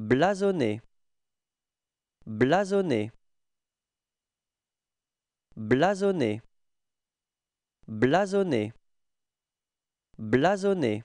blasonné blasonné blasonné blasonné blasonné